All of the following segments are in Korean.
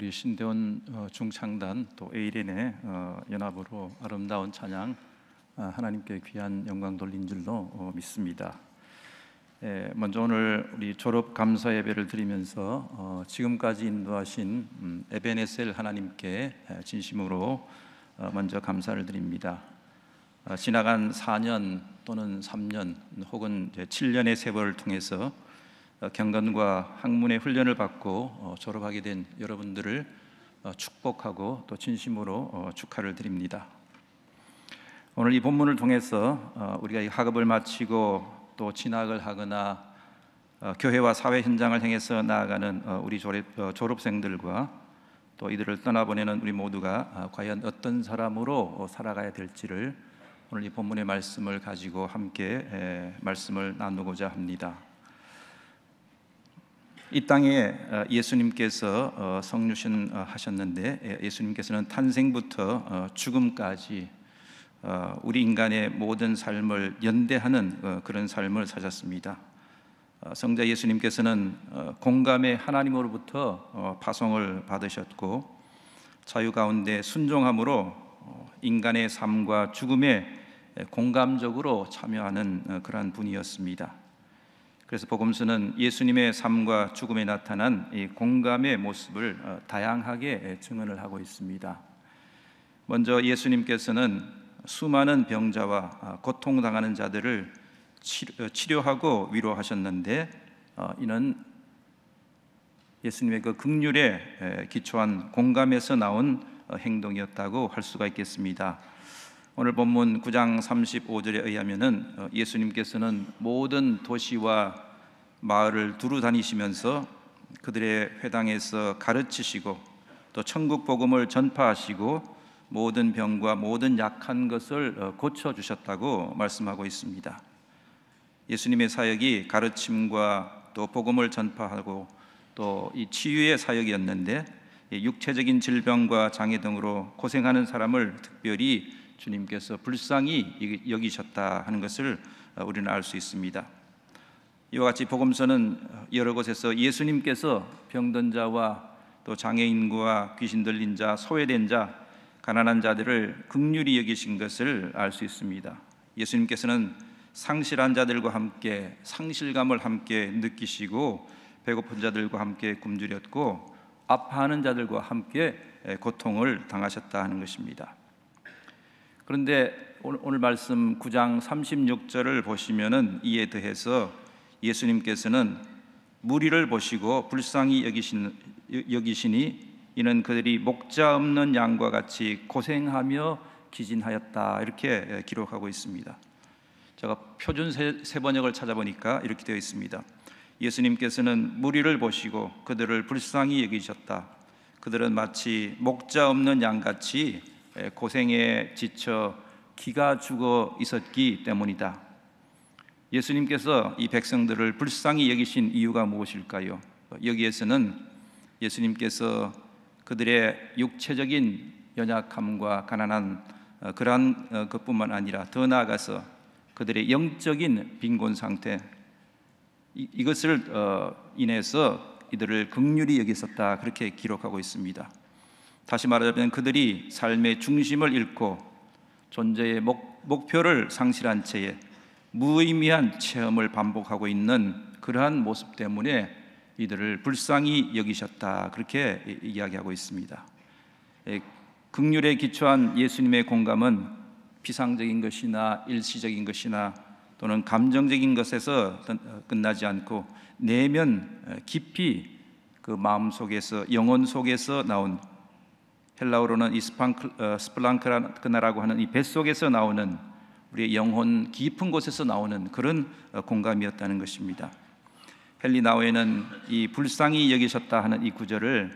우리 신대원 어, 중창단 또 에이렌의 어, 연합으로 아름다운 찬양 아, 하나님께 귀한 영광 돌린 줄로 어, 믿습니다. 예, 먼저 오늘 우리 졸업 감사 예배를 드리면서 지금까지 인도하신 음, 에베네셀 하나님께 예, 진심으로 먼저 감사를 드립니다. 아, 지나간 4년 또는 3년 혹은 7년의 세월을 통해서 어, 경건과 학문의 훈련을 받고 어, 졸업하게 된 여러분들을 어, 축복하고 또 진심으로 축하를 드립니다. 오늘 이 본문을 통해서 우리가 이 학업을 마치고 또 진학을 하거나 교회와 사회 현장을 향해서 나아가는 우리 졸업생들과 또 이들을 떠나보내는 우리 모두가 과연 어떤 사람으로 살아가야 될지를 오늘 이 본문의 말씀을 가지고 함께 말씀을 나누고자 합니다. 이 땅에 어, 예수님께서 어, 성류신 어, 하셨는데 예, 예수님께서는 탄생부터 죽음까지 우리 인간의 모든 삶을 연대하는 그런 삶을 사셨습니다. 성자 예수님께서는 공감의 하나님으로부터 파송을 받으셨고 자유 가운데 순종함으로 인간의 삶과 죽음에 공감적으로 참여하는 그러한 분이었습니다. 그래서 복음서는 예수님의 삶과 죽음에 나타난 이 공감의 모습을 어, 다양하게 증언을 하고 있습니다. 먼저 예수님께서는 수많은 병자와 아, 고통당하는 자들을 어, 치료하고 위로하셨는데 어, 이는 예수님의 그 극률에 기초한 공감에서 나온 행동이었다고 할 수가 있겠습니다. 오늘 본문 9장 35절에 의하면은 어, 예수님께서는 모든 도시와 마을을 두루 다니시면서 그들의 회당에서 가르치시고 또 천국 복음을 전파하시고 모든 병과 모든 약한 것을 어, 고쳐 주셨다고 말씀하고 있습니다. 예수님의 사역이 가르침과 또 복음을 전파하고 또 이 치유의 사역이었는데 육체적인 질병과 장애 등으로 고생하는 사람을 특별히 주님께서 불쌍히 여기셨다 하는 것을 어, 우리는 알 수 있습니다. 이와 같이 복음서는 어, 여러 곳에서 예수님께서 병든 자와 또 장애인과 귀신 들린 자, 소외된 자, 가난한 자들을 극률히 여기신 것을 알 수 있습니다. 예수님께서는 상실한 자들과 함께 상실감을 함께 느끼시고 배고픈 자들과 함께 굶주렸고 아파하는 자들과 함께 고통을 당하셨다 하는 것입니다. 그런데 오늘 말씀 9장 36절을 보시면은 이에 대해서 예수님께서는 무리를 보시고 불쌍히 여기신, 여기시니 이는 그들이 목자 없는 양과 같이 고생하며 기진하였다 이렇게 예, 기록하고 있습니다. 제가 표준 세, 번역을 찾아보니까 이렇게 되어 있습니다. 예수님께서는 무리를 보시고 그들을 불쌍히 여기셨다. 그들은 마치 목자 없는 양같이 고생에 지쳐 기가 죽어 있었기 때문이다. 예수님께서 이 백성들을 불쌍히 여기신 이유가 무엇일까요? 여기에서는 예수님께서 그들의 육체적인 연약함과 가난한 어, 그러한 어, 것뿐만 아니라 더 나아가서 그들의 영적인 빈곤 상태 이것을 어, 인해서 이들을 극률히 여겼었다 그렇게 기록하고 있습니다. 다시 말하자면 그들이 삶의 중심을 잃고 존재의 목, 목표를 상실한 채에 무의미한 체험을 반복하고 있는 그러한 모습 때문에 이들을 불쌍히 여기셨다 그렇게 이야기하고 있습니다. 예, 극률에 기초한 예수님의 공감은 피상적인 것이나 일시적인 것이나 또는 감정적인 것에서 어, 끝나지 않고 내면 어, 깊이 그 마음 속에서 영혼 속에서 나온 헬라우로는이 어, 스플랑크라나라고 하는 이 뱃속에서 나오는 우리의 영혼 깊은 곳에서 나오는 그런 어, 공감이었다는 것입니다. 헬리나오에는 이 불쌍히 여기셨다 하는 이 구절을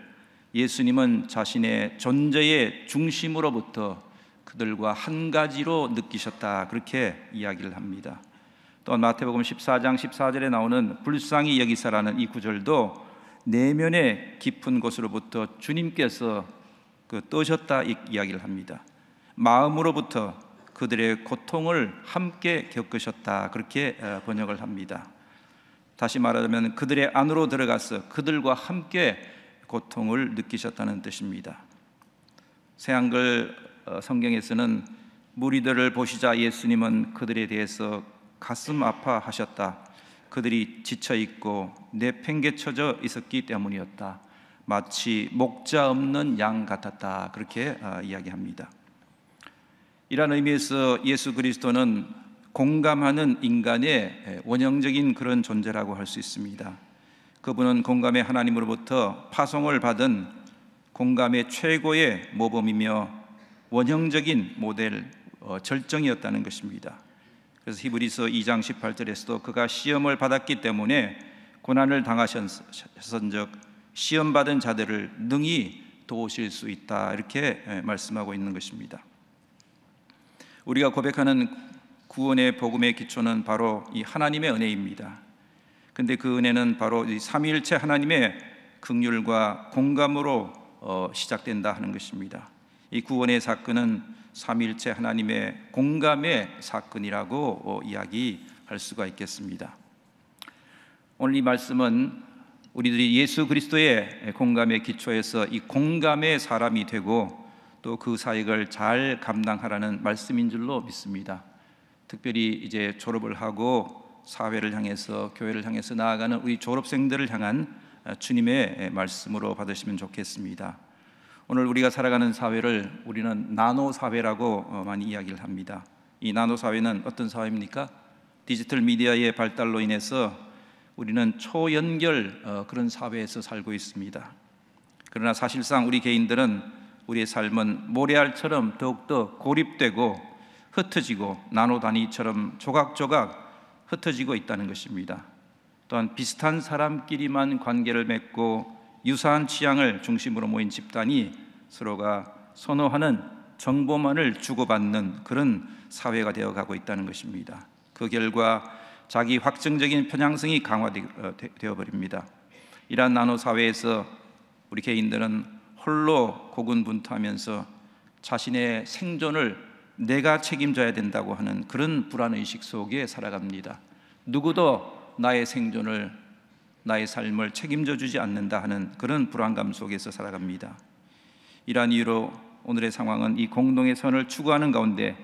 예수님은 자신의 존재의 중심으로부터 그들과 한 가지로 느끼셨다 그렇게 이야기를 합니다. 또 마태복음 14장 14절에 나오는 불쌍히 여기사라는 이 구절도 내면의 깊은 곳으로부터 주님께서 그 떠셨다 이야기를 합니다. 마음으로부터 그들의 고통을 함께 겪으셨다 그렇게 어, 번역을 합니다. 다시 말하자면 그들의 안으로 들어가서 그들과 함께 고통을 느끼셨다는 뜻입니다. 새한글 어, 성경에서는 무리들을 보시자 예수님은 그들에 대해서 가슴 아파하셨다. 그들이 지쳐 있고 내팽개쳐져 있었기 때문이었다. 마치 목자 없는 양 같았다 그렇게 이야기합니다. 이런 의미에서 예수 그리스도는 공감하는 인간의 원형적인 그런 존재라고 할 수 있습니다. 그분은 공감의 하나님으로부터 파송을 받은 공감의 최고의 모범이며 원형적인 모델 절정이었다는 것입니다. 그래서 히브리서 2장 18절에서도 그가 시험을 받았기 때문에 고난을 당하셨선즉 시험 받은 자들을 능히 도우실 수 있다 이렇게 예, 말씀하고 있는 것입니다. 우리가 고백하는 구원의 복음의 기초는 바로 이 하나님의 은혜입니다. 근데 그 은혜는 바로 이 삼위일체 하나님의 긍휼과 공감으로 어, 시작된다 하는 것입니다. 이 구원의 사건은 삼위일체 하나님의 공감의 사건이라고 어, 이야기할 수가 있겠습니다. 오늘 이 말씀은 우리들이 예수 그리스도의 공감에 기초해서 이 공감의 사람이 되고 또 그 사역을 잘 감당하라는 말씀인 줄로 믿습니다. 특별히 이제 졸업을 하고 사회를 향해서 교회를 향해서 나아가는 우리 졸업생들을 향한 주님의 말씀으로 받으시면 좋겠습니다. 오늘 우리가 살아가는 사회를 우리는 나노 사회라고 많이 이야기를 합니다. 이 나노 사회는 어떤 사회입니까? 디지털 미디어의 발달로 인해서 우리는 초연결 어, 그런 사회에서 살고 있습니다. 그러나 사실상 우리 개인들은 우리의 삶은 모래알처럼 더욱더 고립되고 흩어지고 나노단위처럼 조각조각 흩어지고 있다는 것입니다. 또한 비슷한 사람끼리만 관계를 맺고 유사한 취향을 중심으로 모인 집단이 서로가 선호하는 정보만을 주고받는 그런 사회가 되어 가고 있다는 것입니다. 그 결과 자기 확증적인 편향성이 강화되어 버립니다. 이러한 나노 사회에서 우리 개인들은 홀로 고군분투하면서 자신의 생존을 내가 책임져야 된다고 하는 그런 불안 의식 속에 살아갑니다. 누구도 나의 생존을 나의 삶을 책임져 주지 않는다 하는 그런 불안감 속에서 살아갑니다. 이러한 이유로 오늘의 상황은 이 공동의 선을 추구하는 가운데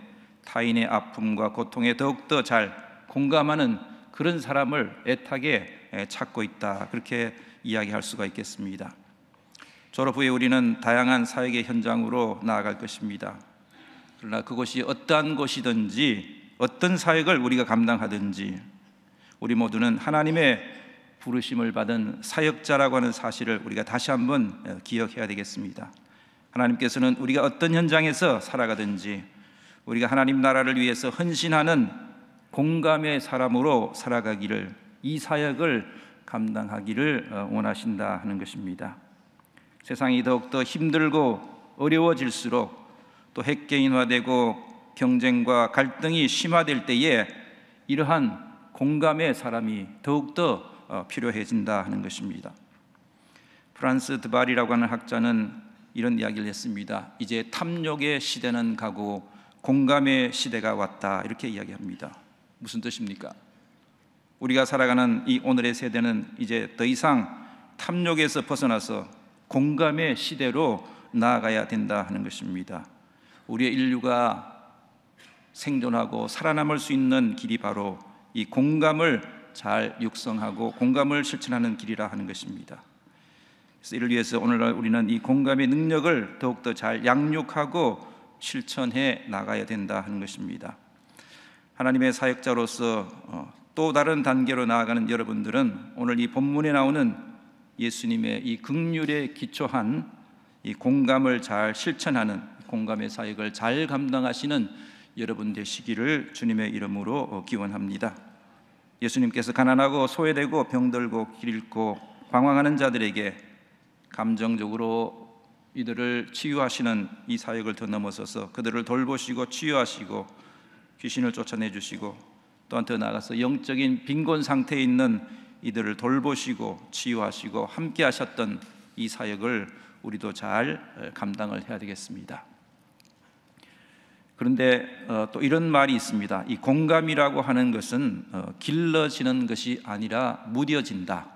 타인의 아픔과 고통에 더욱더 잘 공감하는 그런 사람을 애타게 찾고 있다. 그렇게 이야기할 수가 있겠습니다. 졸업 후에 우리는 다양한 사역의 현장으로 나아갈 것입니다. 그러나 그곳이 어떠한 곳이든지 어떤 사역을 우리가 감당하든지 우리 모두는 하나님의 부르심을 받은 사역자라고 하는 사실을 우리가 다시 한번 기억해야 되겠습니다. 하나님께서는 우리가 어떤 현장에서 살아가든지 우리가 하나님 나라를 위해서 헌신하는 공감의 사람으로 살아가기를 이 사역을 감당하기를 어, 원하신다 하는 것입니다. 세상이 더욱더 힘들고 어려워질수록 또 핵개인화되고 경쟁과 갈등이 심화될 때에 이러한 공감의 사람이 더욱더 어, 필요해진다 하는 것입니다. 프란스 드발이라고 하는 학자는 이런 이야기를 했습니다. 이제 탐욕의 시대는 가고 공감의 시대가 왔다 이렇게 이야기합니다. 무슨 뜻입니까? 우리가 살아가는 이 오늘의 세대는 이제 더 이상 탐욕에서 벗어나서 공감의 시대로 나아가야 된다 하는 것입니다. 우리의 인류가 생존하고 살아남을 수 있는 길이 바로 이 공감을 잘 육성하고 공감을 실천하는 길이라 하는 것입니다. 그래서 이를 위해서 오늘날 우리는 이 공감의 능력을 더욱더 잘 양육하고 실천해 나가야 된다 하는 것입니다. 하나님의 사역자로서 어, 또 다른 단계로 나아가는 여러분들은 오늘 이 본문에 나오는 예수님의 이 극률에 기초한 이 공감을 잘 실천하는 공감의 사역을 잘 감당하시는 여러분 되시기를 주님의 이름으로 어, 기원합니다. 예수님께서 가난하고 소외되고 병들고 길고 잃 방황하는 자들에게 감정적으로 이들을 치유하시는 이 사역을 더 넘어서서 그들을 돌보시고 치유하시고 귀신을 쫓아내 주시고 또한 더 나아가서 영적인 빈곤 상태에 있는 이들을 돌보시고 치유하시고 함께 하셨던 이 사역을 우리도 잘 감당을 해야 되겠습니다. 그런데 어, 또 이런 말이 있습니다. 이 공감이라고 하는 것은 어, 길러지는 것이 아니라 무뎌진다.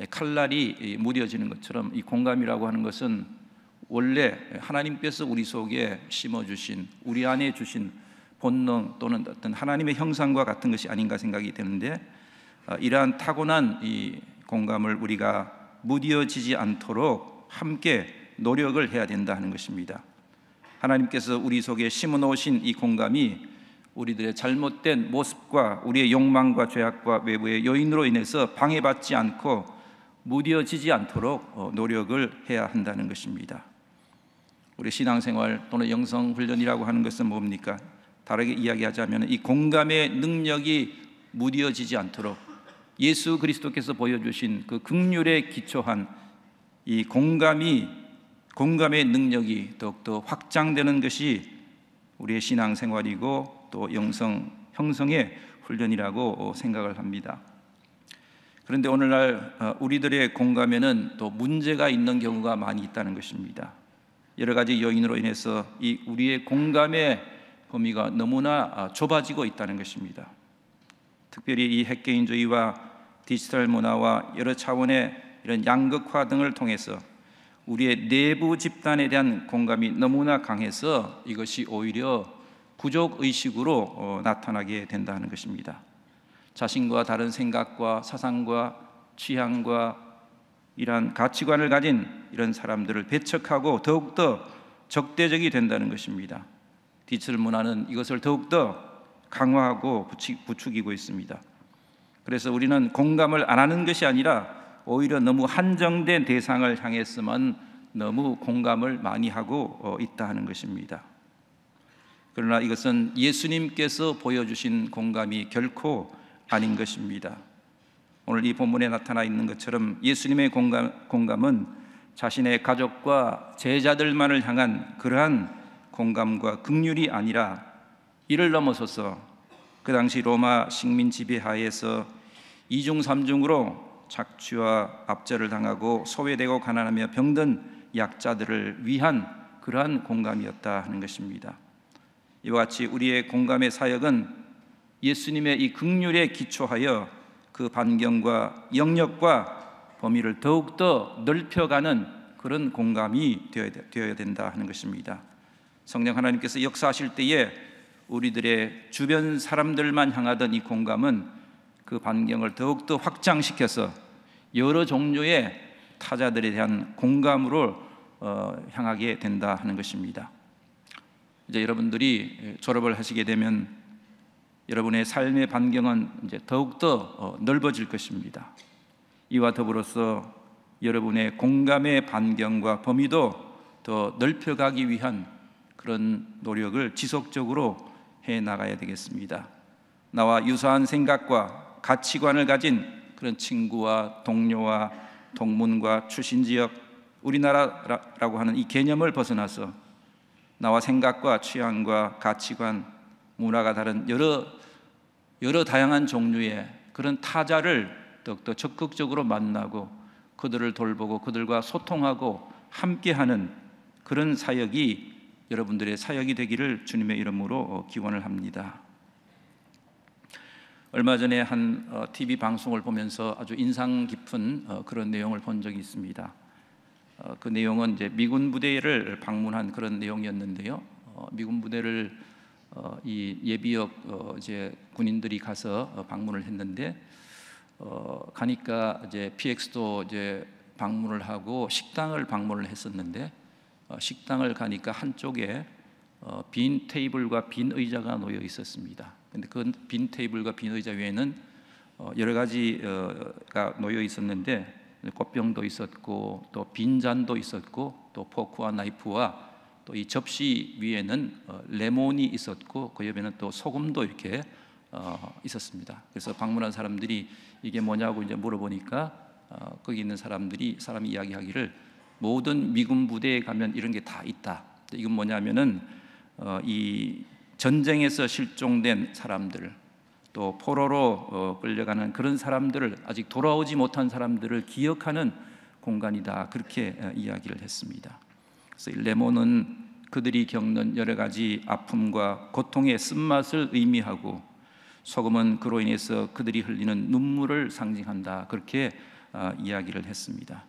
예, 칼날이 무뎌지는 것처럼 이 공감이라고 하는 것은 원래 하나님께서 우리 속에 심어 주신 우리 안에 주신 본능 또는 어떤 하나님의 형상과 같은 것이 아닌가 생각이 되는데 어, 이러한 타고난 이 공감을 우리가 무뎌지지 않도록 함께 노력을 해야 된다 하는 것입니다. 하나님께서 우리 속에 심어 놓으신 이 공감이 우리들의 잘못된 모습과 우리의 욕망과 죄악과 외부의 요인으로 인해서 방해받지 않고 무뎌지지 않도록 어, 노력을 해야 한다는 것입니다. 우리 신앙생활 또는 영성훈련이라고 하는 것은 뭡니까? 다르게 이야기하자면 이 공감의 능력이 무뎌지지 않도록 예수 그리스도께서 보여주신 그 극률에 기초한 이 공감이 공감의 능력이 더욱더 확장되는 것이 우리의 신앙생활이고 또 영성 형성의 훈련이라고 생각을 합니다. 그런데 오늘날 어, 우리들의 공감에는 또 문제가 있는 경우가 많이 있다는 것입니다. 여러 가지 요인으로 인해서 이 우리의 공감의 범위가 너무나 아, 좁아지고 있다는 것입니다. 특별히 이 핵개인주의와 디지털 문화와 여러 차원의 이런 양극화 등을 통해서 우리의 내부 집단에 대한 공감이 너무나 강해서 이것이 오히려 부족 의식으로 어, 나타나게 된다는 것입니다. 자신과 다른 생각과 사상과 취향과 이러 가치관을 가진 이런 사람들을 배척하고 더욱더 적대적이 된다는 것입니다. 디지털 문화는 이것을 더욱더 강화하고 부추기고 있습니다. 그래서 우리는 공감을 안 하는 것이 아니라 오히려 너무 한정된 대상을 향해서만 너무 공감을 많이 하고 어, 있다 하는 것입니다. 그러나 이것은 예수님께서 보여주신 공감이 결코 아닌 것입니다. 오늘 이 본문에 나타나 있는 것처럼 예수님의 공감, 공감은 자신의 가족과 제자들만을 향한 그러한 공감과 극률이 아니라 이를 넘어서서 그 당시 로마 식민 지배 하에서 이중 삼중으로 착취와 압제를 당하고 소외되고 가난하며 병든 약자들을 위한 그러한 공감이었다 하는 것입니다. 이와 같이 우리의 공감의 사역은 예수님의 이 극률에 기초하여 그 반경과 영역과 범위를 더욱더 넓혀가는 그런 공감이 되어야 된다 하는 것입니다. 성령 하나님께서 역사하실 때에 우리들의 주변 사람들만 향하던 이 공감은 그 반경을 더욱더 확장시켜서 여러 종류의 타자들에 대한 공감으로 어, 향하게 된다 하는 것입니다. 이제 여러분들이 졸업을 하시게 되면 여러분의 삶의 반경은 이제 더욱더 어, 넓어질 것입니다. 이와 더불어서 여러분의 공감의 반경과 범위도 더 넓혀가기 위한 그런 노력을 지속적으로 해 나가야 되겠습니다. 나와 유사한 생각과 가치관을 가진 그런 친구와 동료와 동문과 출신 지역 우리나라라고 하는 이 개념을 벗어나서 나와 생각과 취향과 가치관, 문화가 다른 여러 여러 다양한 종류의 그런 타자를 더욱더 적극적으로 만나고 그들을 돌보고 그들과 소통하고 함께하는 그런 사역이 여러분들의 사역이 되기를 주님의 이름으로 어, 기원을 합니다. 얼마 전에 한 TV 어, 방송을 보면서 아주 인상 깊은 어, 그런 내용을 본 적이 있습니다. 그 내용은 이제 미군 부대를 방문한 그런 내용이었는데요. 미군 부대를 이 예비역 이제 군인들이 가서 방문을 했는데 가니까 이제 PX도 이제 방문을 하고 식당을 방문을 했었는데 어, 식당을 가니까 한쪽에 어, 빈 테이블과 빈 의자가 놓여 있었습니다. 근데 그빈 테이블과 빈 의자 위에는 어, 여러 가지가 놓여 있었는데 꽃병도 있었고 또 빈 잔도 있었고 또 포크와 나이프와 또 이 접시 위에는 레몬이 있었고 그 옆에는 또 소금도 이렇게 있었습니다. 그래서 방문한 사람들이 이게 뭐냐고 이제 물어보니까 거기 있는 사람들이 사람이 이야기하기를 모든 미군 부대에 가면 이런 게 다 있다. 이건 뭐냐면은 어, 이 전쟁에서 실종된 사람들 또 포로로 어, 끌려가는 그런 사람들을 아직 돌아오지 못한 사람들을 기억하는 공간이다 그렇게 어, 이야기를 했습니다. 그래서 레몬은 그들이 겪는 여러 가지 아픔과 고통의 쓴맛을 의미하고 소금은 그로 인해서 그들이 흘리는 눈물을 상징한다 그렇게 어, 이야기를 했습니다.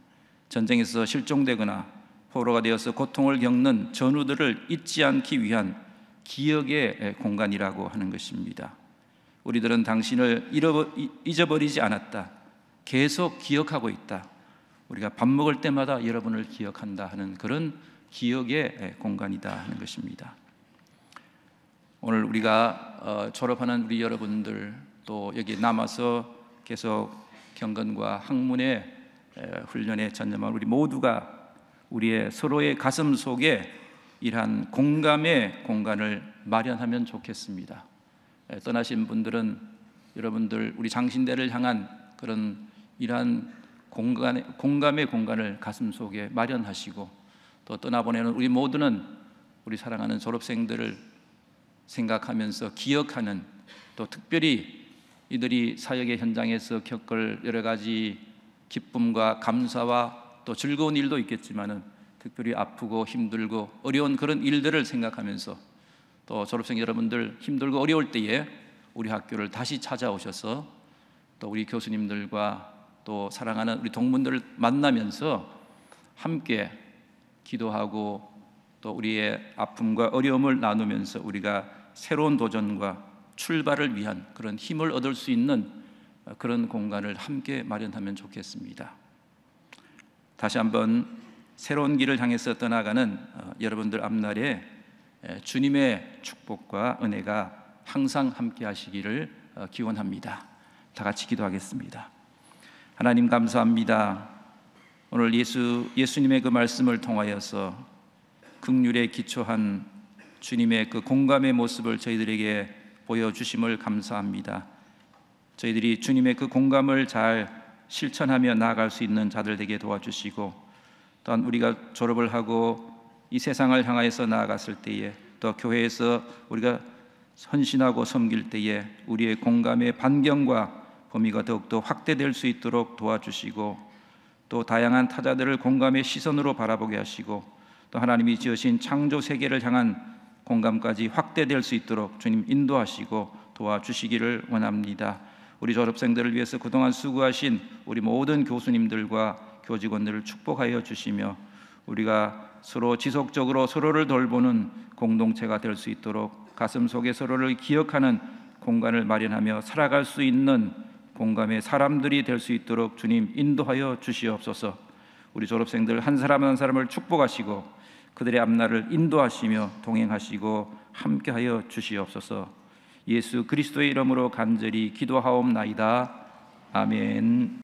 전쟁에서 실종되거나 포로가 되어서 고통을 겪는 전우들을 잊지 않기 위한 기억의 공간이라고 하는 것입니다. 우리들은 당신을 잊어버리지 않았다. 계속 기억하고 있다. 우리가 밥 먹을 때마다 여러분을 기억한다 하는 그런 기억의 공간이다 하는 것입니다. 오늘 우리가 어, 졸업하는 우리 여러분들 또 여기 남아서 계속 경건과 학문에 훈련에 전념한 우리 모두가 우리의 서로의 가슴 속에 이러한 공감의 공간을 마련하면 좋겠습니다. 떠나신 분들은 여러분들 우리 장신대를 향한 그런 이러한 공간 공감의 공간을 가슴 속에 마련하시고 또 떠나보내는 우리 모두는 우리 사랑하는 졸업생들을 생각하면서 기억하는 또 특별히 이들이 사역의 현장에서 겪을 여러 가지 기쁨과 감사와 또 즐거운 일도 있겠지만은 특별히 아프고 힘들고 어려운 그런 일들을 생각하면서 또 졸업생 여러분들 힘들고 어려울 때에 우리 학교를 다시 찾아오셔서 또 우리 교수님들과 또 사랑하는 우리 동문들을 만나면서 함께 기도하고 또 우리의 아픔과 어려움을 나누면서 우리가 새로운 도전과 출발을 위한 그런 힘을 얻을 수 있는 그런 공간을 함께 마련하면 좋겠습니다. 다시 한번 새로운 길을 향해서 떠나가는 어, 여러분들 앞날에 주님의 축복과 은혜가 항상 함께 하시기를 어, 기원합니다. 다 같이 기도하겠습니다. 하나님 감사합니다. 오늘 예수 예수님의 그 말씀을 통하여서 극률에 기초한 주님의 그 공감의 모습을 저희들에게 보여 주심을 감사합니다. 저희들이 주님의 그 공감을 잘 실천하며 나아갈 수 있는 자들 되게 도와주시고 또한 우리가 졸업을 하고 이 세상을 향하여서 나아갔을 때에 또 교회에서 우리가 선신하고 섬길 때에 우리의 공감의 반경과 범위가 더욱더 확대될 수 있도록 도와주시고 또 다양한 타자들을 공감의 시선으로 바라보게 하시고 또 하나님이 지으신 창조 세계를 향한 공감까지 확대될 수 있도록 주님 인도하시고 도와주시기를 원합니다. 우리 졸업생들을 위해서 그동안 수고하신 우리 모든 교수님들과 교직원들을 축복하여 주시며 우리가 서로 지속적으로 서로를 돌보는 공동체가 될 수 있도록 가슴 속에 서로를 기억하는 공간을 마련하며 살아갈 수 있는 공감의 사람들이 될 수 있도록 주님 인도하여 주시옵소서. 우리 졸업생들 한 사람 한 사람을 축복하시고 그들의 앞날을 인도하시며 동행하시고 함께하여 주시옵소서. 예수 그리스도의 이름으로 간절히 기도하옵나이다. 아멘.